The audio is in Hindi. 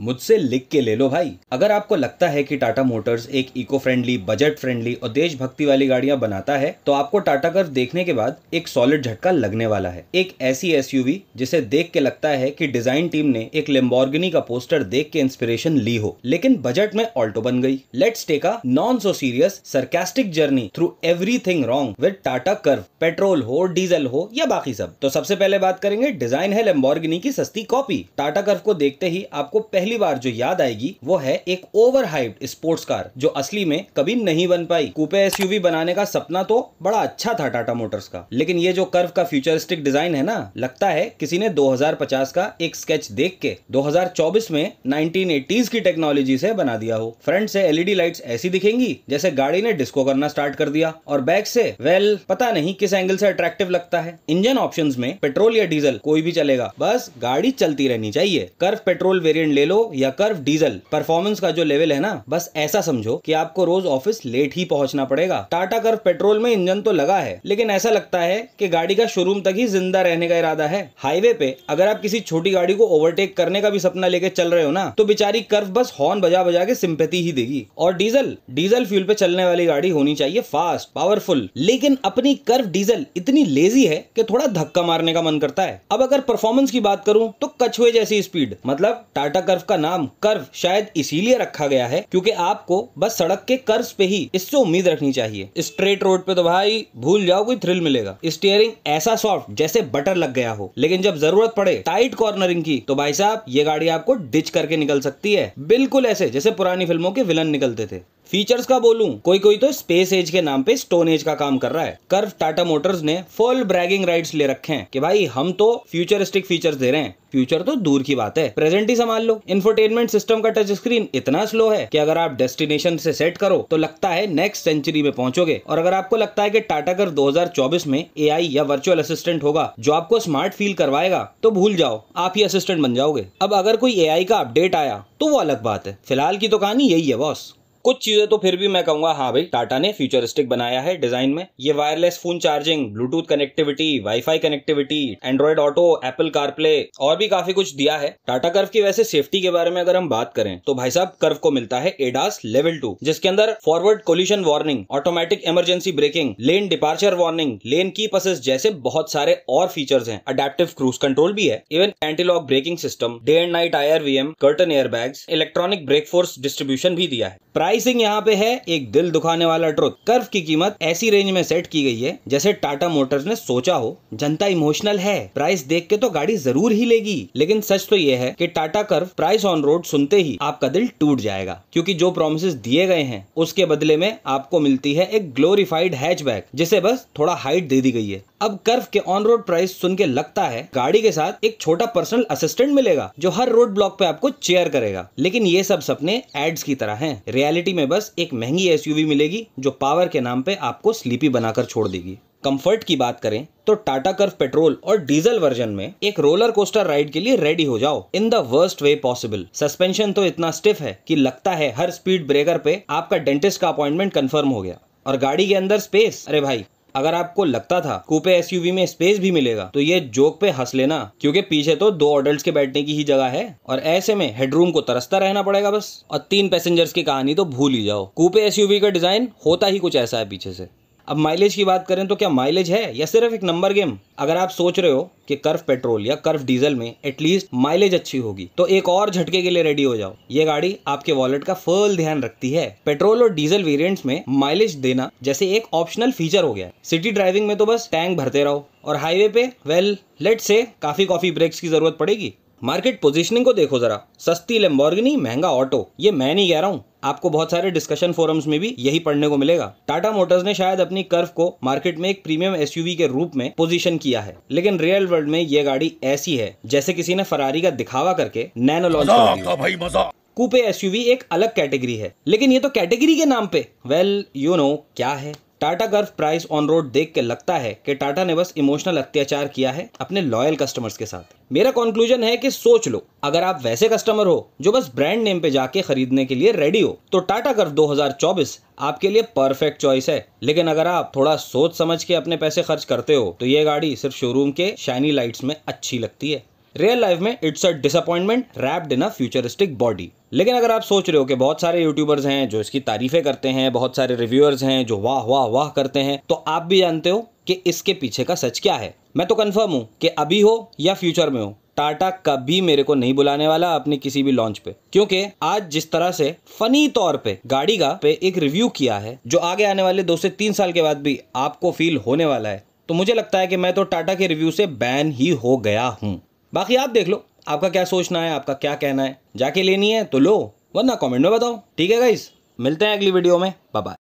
मुझसे लिख के ले लो भाई अगर आपको लगता है कि टाटा मोटर्स एक इको फ्रेंडली बजट फ्रेंडली और देशभक्ति वाली गाड़ियां बनाता है तो आपको टाटा कर्व देखने के बाद एक सॉलिड झटका लगने वाला है एक ऐसी एसयूवी जिसे देख के लगता है कि डिजाइन टीम ने एक लेम्बोर्गिनी का पोस्टर देख के इंस्पिरेशन ली हो लेकिन बजट में ऑल्टो बन गई let's take a non so serious sarcastic journey through everything wrong with Tata Curvv petrol हो डीजल हो या बाकी सब तो सबसे पहले बात करेंगे डिजाइन है लेम्बोर्गिनी की सस्ती कॉपी टाटा कर्व को देखते ही आपको पहले पहली बार जो याद आएगी वो है एक ओवर स्पोर्ट्स कार जो असली में कभी नहीं बन पाई कूपे एसयूवी बनाने का सपना तो बड़ा अच्छा था टाटा मोटर्स का लेकिन ये जो कर्व का फ्यूचरिस्टिक डिजाइन है ना लगता है किसी ने 2050 का एक स्केच देख के 2024 में 1980s की टेक्नोलॉजी से बना दिया हो फ्रंट से एलईडी लाइट्स e ऐसी दिखेंगी जैसे गाड़ी ने डिस्को करना स्टार्ट कर दिया और बैक से वेल पता नहीं किस एंगल से अट्रैक्टिव लगता है इंजन ऑप्शन में पेट्रोल या डीजल कोई भी चलेगा बस गाड़ी चलती रहनी चाहिए कर्व पेट्रोल वेरियंट ले लो येलो या कर्व डीजल परफॉर्मेंस का जो लेवल है ना बस ऐसा समझो कि आपको रोज ऑफिस लेट ही पहुंचना पड़ेगा टाटा कर्व पेट्रोल में इंजन तो लगा है लेकिन ऐसा लगता है कि गाड़ी का शोरूम तक ही जिंदा रहने का इरादा है हाईवे पे अगर आप किसी छोटी गाड़ी को ओवरटेक करने का भी सपना लेके चल रहे हो ना तो बेचारी कर्व बस हॉर्न बजा बजा के सिंपति ही देगी और डीजल डीजल फ्यूल पे चलने वाली गाड़ी होनी चाहिए फास्ट पावरफुल लेकिन अपनी कर्व डीजल इतनी लेजी है कि थोड़ा धक्का मारने का मन करता है अब अगर परफॉर्मेंस की बात करूं तो कछुए जैसी स्पीड मतलब टाटा कर्व का नाम कर्व शायद इसीलिए रखा गया है क्योंकि आपको बस सड़क के कर्व पे ही इससे उम्मीद रखनी चाहिए स्ट्रेट रोड पे तो भाई भूल जाओ कोई थ्रिल मिलेगा स्टीयरिंग ऐसा सॉफ्ट जैसे बटर लग गया हो लेकिन जब जरूरत पड़े टाइट कॉर्नरिंग की तो भाई साहब ये गाड़ी आपको डिच करके निकल सकती है बिल्कुल ऐसे जैसे पुरानी फिल्मों के विलन निकलते थे फीचर्स का बोलूं कोई कोई तो स्पेस एज के नाम पे स्टोन एज का काम कर रहा है कर्व टाटा मोटर्स ने फुल ब्रैगिंग राइट्स ले रखे हैं कि भाई हम तो फ्यूचरिस्टिक फीचर्स दे रहे हैं फ्यूचर तो दूर की बात है प्रेजेंट ही संभाल लो इन्फोटेनमेंट सिस्टम का टच स्क्रीन इतना स्लो है कि अगर आप डेस्टिनेशन से सेट करो तो लगता है नेक्स्ट सेंचुरी में पहुंचोगे और अगर आपको लगता है कि टाटा कर 2024 में एआई या वर्चुअल असिस्टेंट होगा जो आपको स्मार्ट फील करवाएगा तो भूल जाओ आप ही असिस्टेंट बन जाओगे अब अगर कोई ए का अपडेट आया तो वो अलग बात है फिलहाल की तो कहानी यही है बॉस कुछ चीजें तो फिर भी मैं कहूंगा हाँ भाई टाटा ने फ्यूचरिस्टिक बनाया है डिजाइन में ये wireless phone charging Bluetooth connectivity wifi connectivity Android Auto Apple CarPlay और भी काफी कुछ दिया है टाटा कर्व की वैसे सेफ्टी के बारे में अगर हम बात करें तो भाई साहब कर्व को मिलता है एडास लेवल टू जिसके अंदर forward collision warning automatic emergency braking lane departure warning lane keep पसेस जैसे बहुत सारे और फीचर्स हैं अडेप्टिव क्रूज कंट्रोल भी है even antilock braking system day and night I R curtain airbag electronic brake force distribution भी दिया है प्राइस प्राइसिंग यहाँ पे है एक दिल दुखाने वाला ट्रुथ कर्व की कीमत ऐसी रेंज में सेट की गई है जैसे टाटा मोटर्स ने सोचा हो जनता इमोशनल है प्राइस देख के तो गाड़ी जरूर ही लेगी लेकिन सच तो ये है कि Tata Curvv price on road सुनते ही आपका दिल टूट जाएगा क्योंकि जो प्रोमिस दिए गए हैं उसके बदले में आपको मिलती है एक ग्लोरिफाइड हैचबैक जिसे बस थोड़ा हाइट दे दी गई है अब कर्व के ऑन रोड प्राइस सुन के लगता है गाड़ी के साथ एक छोटा पर्सनल असिस्टेंट मिलेगा जो हर रोड ब्लॉक पे आपको चेयर करेगा लेकिन ये सब सपने एड्स की तरह है रियलिटी क्वालिटी में बस एक महंगी एसयूवी मिलेगी जो पावर के नाम पे आपको स्लीपी बनाकर छोड़ देगी कंफर्ट की बात करें तो टाटा कर्फ पेट्रोल और डीजल वर्जन में एक रोलर कोस्टर राइड के लिए रेडी हो जाओ in the worst way possible suspension तो इतना स्टिफ है कि लगता है हर स्पीड ब्रेकर पे आपका डेंटिस्ट का अपॉइंटमेंट कंफर्म हो गया और गाड़ी के अंदर स्पेस अरे भाई अगर आपको लगता था कूपे एस में स्पेस भी मिलेगा तो ये जोक पे हंस लेना क्योंकि पीछे तो दो अडल्ट के बैठने की ही जगह है और ऐसे में हेडरूम को तरसता रहना पड़ेगा बस और तीन पैसेंजर्स की कहानी तो भूल ही जाओ कूपे एस का डिजाइन होता ही कुछ ऐसा है पीछे से अब माइलेज की बात करें तो क्या माइलेज है या सिर्फ एक नंबर गेम अगर आप सोच रहे हो कि कर्फ पेट्रोल या कर्फ डीजल में एटलीस्ट माइलेज अच्छी होगी तो एक और झटके के लिए रेडी हो जाओ ये गाड़ी आपके वॉलेट का फुल ध्यान रखती है पेट्रोल और डीजल वेरिएंट्स में माइलेज देना जैसे एक ऑप्शनल फीचर हो गया है सिटी ड्राइविंग में तो बस टैंक भरते रहो और हाईवे पे वेल लेट से काफी कॉफी ब्रेक्स की जरूरत पड़ेगी मार्केट पोजीशनिंग को देखो जरा सस्ती लेम्बोर्गिनी महंगा ऑटो ये मैं नहीं कह रहा हूँ आपको बहुत सारे डिस्कशन फोरम्स में भी यही पढ़ने को मिलेगा टाटा मोटर्स ने शायद अपनी कर्व को मार्केट में एक प्रीमियम एस के रूप में पोजिशन किया है लेकिन रियल वर्ल्ड में ये गाड़ी ऐसी है जैसे किसी ने फरारी का दिखावा करके नैनो लॉन्च कूपे एसयूवी एक अलग कैटेगरी है लेकिन ये तो कैटेगरी के नाम पे वेल यू नो क्या है Tata Curvv price on road देख के लगता है कि टाटा ने बस इमोशनल अत्याचार किया है अपने लॉयल कस्टमर्स के साथ मेरा कॉन्क्लूजन है कि सोच लो अगर आप वैसे कस्टमर हो जो बस ब्रांड नेम पे जाके खरीदने के लिए रेडी हो तो टाटा गर्फ 2024 आपके लिए परफेक्ट चॉइस है लेकिन अगर आप थोड़ा सोच समझ के अपने पैसे खर्च करते हो तो ये गाड़ी सिर्फ शोरूम के शाइनी लाइट्स में अच्छी लगती है रियल लाइफ में it's a disappointment wrapped in a futuristic body लेकिन अगर आप सोच रहे हो कि बहुत सारे यूट्यूबर्स हैं जो इसकी तारीफें करते हैं बहुत सारे रिव्यूअर्स हैं जो वाह वाह वाह करते हैं तो आप भी जानते हो कि इसके पीछे का सच क्या है मैं तो कंफर्म हूँ कि अभी हो या फ्यूचर में हो टाटा कभी मेरे को नहीं बुलाने वाला अपनी किसी भी लॉन्च पे क्योंकि आज जिस तरह से फनी तौर पे गाड़ी का पे एक रिव्यू किया है जो आगे आने वाले दो से तीन साल के बाद भी आपको फील होने वाला है तो मुझे लगता है कि मैं तो टाटा के रिव्यू से बैन ही हो गया हूँ बाकी आप देख लो आपका क्या सोचना है आपका क्या कहना है जाके लेनी है तो लो वरना कमेंट में बताओ ठीक है गाइस मिलते हैं अगली वीडियो में बाय